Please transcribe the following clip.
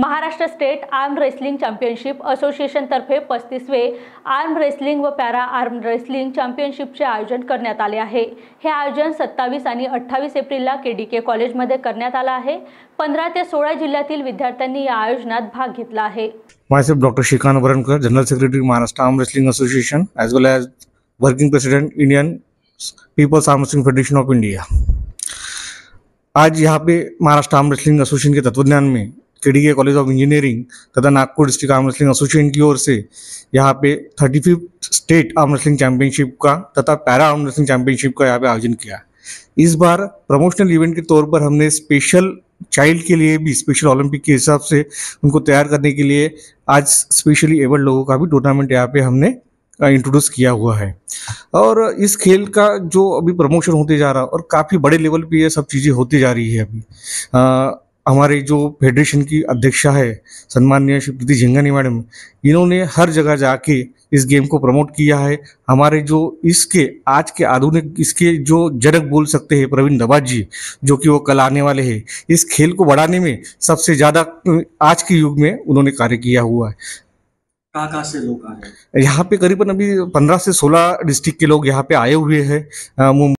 Maharashtra state arm wrestling championship असोसिएशनतर्फे पस्तीसवे arm wrestling व पॅरा आर्म रेसलिंग चॅम्पियनशिपचे आयोजन करण्यात आले आहे हे आयोजन सत्तावीस आणि अठ्ठावीस एप्रिलला के डी के कॉलेजमध्ये करण्यात आलं आहे पंधरा ते सोळा जिल्ह्यातील विद्यार्थ्यांनी या आयोजनात भाग घेतला आहे माझे doctor Shrikant Varankar general secretary Maharashtra arm wrestling association as well as working president Indian people's arm wrestling federation of India आज यहाँ पे महाराष्ट्र आर्म रेसलिंग असोसिएशन के तत्वज्ञान में के डी कॉलेज ऑफ इंजीनियरिंग तथा Nagpur district arm wrestling association की ओर से यहाँ पे thirty fifth state arm wrestling championship का तथा पैरा आर्म रेस्लिंग चैंपियनशिप का यहाँ पे आयोजन किया इस बार प्रमोशनल इवेंट के तौर पर हमने स्पेशल चाइल्ड के लिए भी स्पेशल ओलंपिक के हिसाब से उनको तैयार करने के लिए आज स्पेशली एबल्ड लोगों का भी टूर्नामेंट यहाँ पे हमने इंट्रोड्यूस किया हुआ है और इस खेल का जो अभी प्रमोशन होते जा रहा है और काफ़ी बड़े लेवल पे ये सब चीज़ें होती जा रही है अभी आ, हमारे जो फेडरेशन की अध्यक्षा है सम्मान्य श्री प्रीति झिंगानी मैडम इन्होंने हर जगह जाके इस गेम को प्रमोट किया है हमारे जो इसके आज के आधुनिक इसके जो जनक बोल सकते हैं प्रवीण धबाज जी जो कि वो कल आने वाले हैं इस खेल को बढ़ाने में सबसे ज़्यादा आज के युग में उन्होंने कार्य किया हुआ है कहाँ कहाँ से लोग आ रहे हैं यहाँ पे करीबन अभी पंद्रह से सोलह डिस्ट्रिक्ट के लोग यहाँ पे आए हुए हैं मुंबई